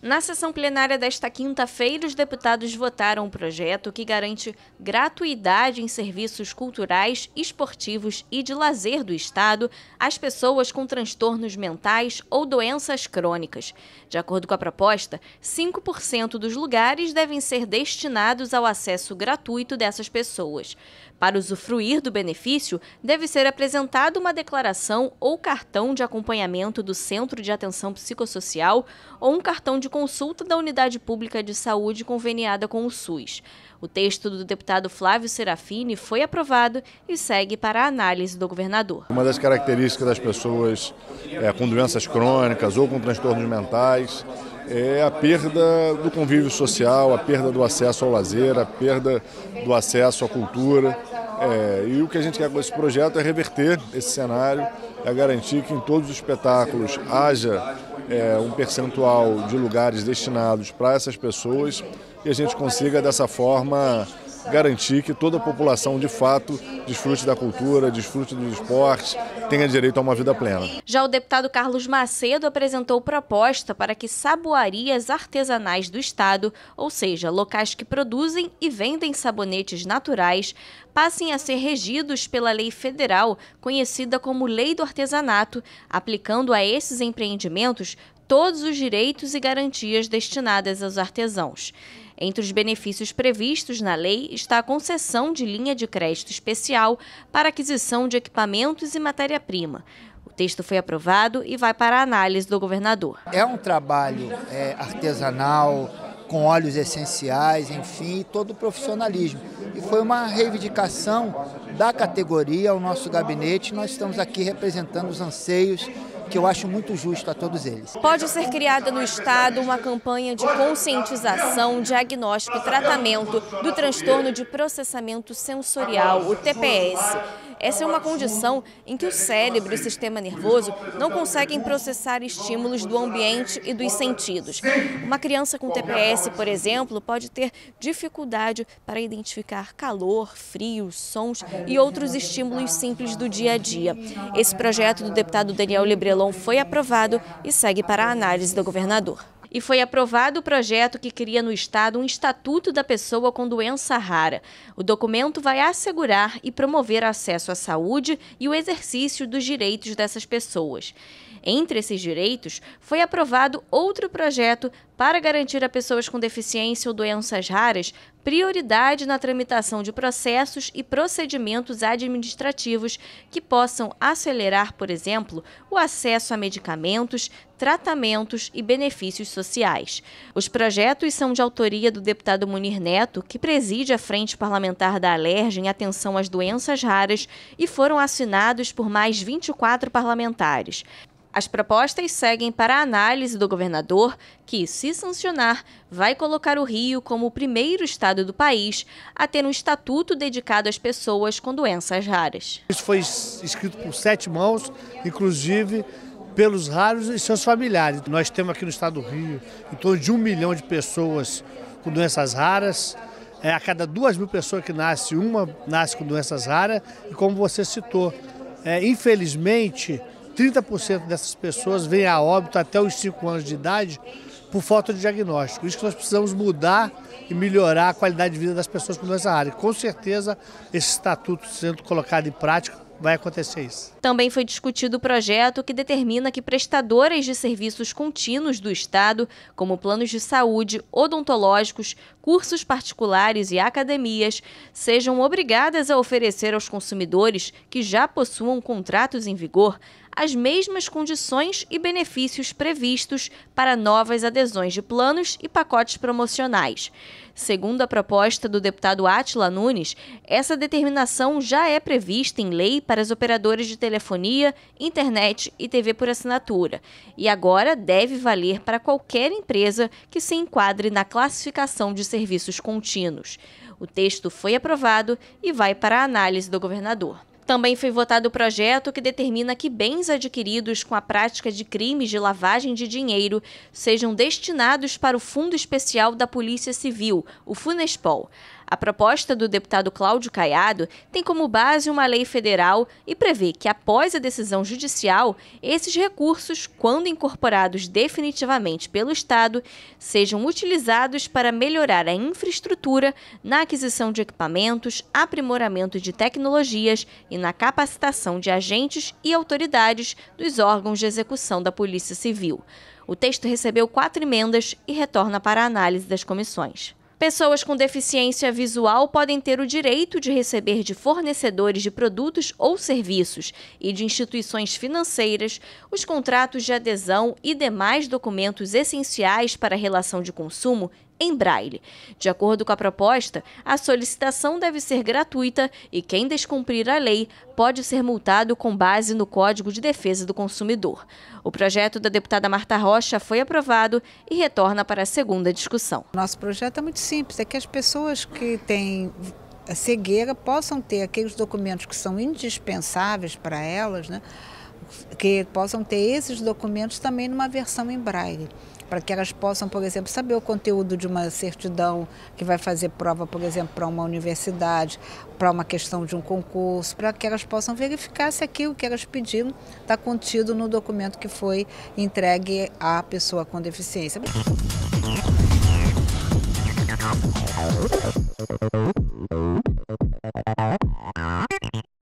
Na sessão plenária desta quinta-feira, os deputados votaram um projeto que garante gratuidade em serviços culturais, esportivos e de lazer do Estado às pessoas com transtornos mentais ou doenças crônicas. De acordo com a proposta, 5% dos lugares devem ser destinados ao acesso gratuito dessas pessoas. Para usufruir do benefício, deve ser apresentada uma declaração ou cartão de acompanhamento do Centro de Atenção Psicossocial ou um cartão de consulta da unidade pública de saúde conveniada com o SUS. O texto do deputado Flávio Serafini foi aprovado e segue para a análise do governador. Uma das características das pessoas é, com doenças crônicas ou com transtornos mentais é a perda do convívio social, a perda do acesso ao lazer, a perda do acesso à cultura. É, e o que a gente quer com esse projeto é reverter esse cenário, é garantir que em todos os espetáculos haja é, um percentual de lugares destinados para essas pessoas e a gente consiga dessa forma garantir que toda a população, de fato, desfrute da cultura, desfrute dos esportes, tenha direito a uma vida plena. Já o deputado Carlos Macedo apresentou proposta para que saboarias artesanais do Estado, ou seja, locais que produzem e vendem sabonetes naturais, passem a ser regidos pela lei federal, conhecida como Lei do Artesanato, aplicando a esses empreendimentos todos os direitos e garantias destinadas aos artesãos. Entre os benefícios previstos na lei está a concessão de linha de crédito especial para aquisição de equipamentos e matéria-prima. O texto foi aprovado e vai para a análise do governador. É um trabalho é, artesanal, com óleos essenciais, enfim, todo o profissionalismo. E foi uma reivindicação da categoria ao nosso gabinete. Nós estamos aqui representando os anseios que eu acho muito justo a todos eles. Pode ser criada no Estado uma campanha de conscientização, diagnóstico e tratamento do transtorno de processamento sensorial, o TPS. Essa é uma condição em que o cérebro e o sistema nervoso não conseguem processar estímulos do ambiente e dos sentidos. Uma criança com TPS, por exemplo, pode ter dificuldade para identificar calor, frio, sons e outros estímulos simples do dia a dia. Esse projeto do deputado Daniel Librelon foi aprovado e segue para a análise do governador e foi aprovado o projeto que cria no Estado um Estatuto da Pessoa com Doença Rara. O documento vai assegurar e promover acesso à saúde e o exercício dos direitos dessas pessoas. Entre esses direitos, foi aprovado outro projeto para garantir a pessoas com deficiência ou doenças raras prioridade na tramitação de processos e procedimentos administrativos que possam acelerar, por exemplo, o acesso a medicamentos, tratamentos e benefícios sociais. Os projetos são de autoria do deputado Munir Neto, que preside a Frente Parlamentar da Alerj em atenção às doenças raras e foram assinados por mais 24 parlamentares. As propostas seguem para a análise do governador, que, se sancionar, vai colocar o Rio como o primeiro estado do país a ter um estatuto dedicado às pessoas com doenças raras. Isso foi escrito por sete mãos, inclusive pelos raros e seus familiares. Nós temos aqui no estado do Rio em torno de um milhão de pessoas com doenças raras. É, a cada duas mil pessoas que nasce, uma nasce com doenças raras. E como você citou, é, infelizmente, 30% dessas pessoas vêm a óbito até os 5 anos de idade por falta de diagnóstico. Isso que nós precisamos mudar e melhorar a qualidade de vida das pessoas com doença rara. E com certeza esse estatuto sendo colocado em prática vai acontecer isso. Também foi discutido o projeto que determina que prestadoras de serviços contínuos do Estado, como planos de saúde, odontológicos, cursos particulares e academias sejam obrigadas a oferecer aos consumidores que já possuam contratos em vigor as mesmas condições e benefícios previstos para novas adesões de planos e pacotes promocionais. Segundo a proposta do deputado Atila Nunes, essa determinação já é prevista em lei para as operadoras de telefonia, internet e TV por assinatura, e agora deve valer para qualquer empresa que se enquadre na classificação de serviços contínuos. O texto foi aprovado e vai para a análise do governador. Também foi votado o projeto que determina que bens adquiridos com a prática de crimes de lavagem de dinheiro sejam destinados para o Fundo Especial da Polícia Civil, o Funespol. A proposta do deputado Cláudio Caiado tem como base uma lei federal e prevê que, após a decisão judicial, esses recursos, quando incorporados definitivamente pelo Estado, sejam utilizados para melhorar a infraestrutura na aquisição de equipamentos, aprimoramento de tecnologias e na capacitação de agentes e autoridades dos órgãos de execução da Polícia Civil. O texto recebeu quatro emendas e retorna para a análise das comissões. Pessoas com deficiência visual podem ter o direito de receber de fornecedores de produtos ou serviços e de instituições financeiras os contratos de adesão e demais documentos essenciais para a relação de consumo em braille. De acordo com a proposta, a solicitação deve ser gratuita e quem descumprir a lei pode ser multado com base no Código de Defesa do Consumidor. O projeto da deputada Marta Rocha foi aprovado e retorna para a segunda discussão. Nosso projeto é muito simples, é que as pessoas que têm cegueira possam ter aqueles documentos que são indispensáveis para elas, né? que possam ter esses documentos também numa versão em braille para que elas possam, por exemplo, saber o conteúdo de uma certidão que vai fazer prova, por exemplo, para uma universidade, para uma questão de um concurso, para que elas possam verificar se aquilo que elas pediram está contido no documento que foi entregue à pessoa com deficiência.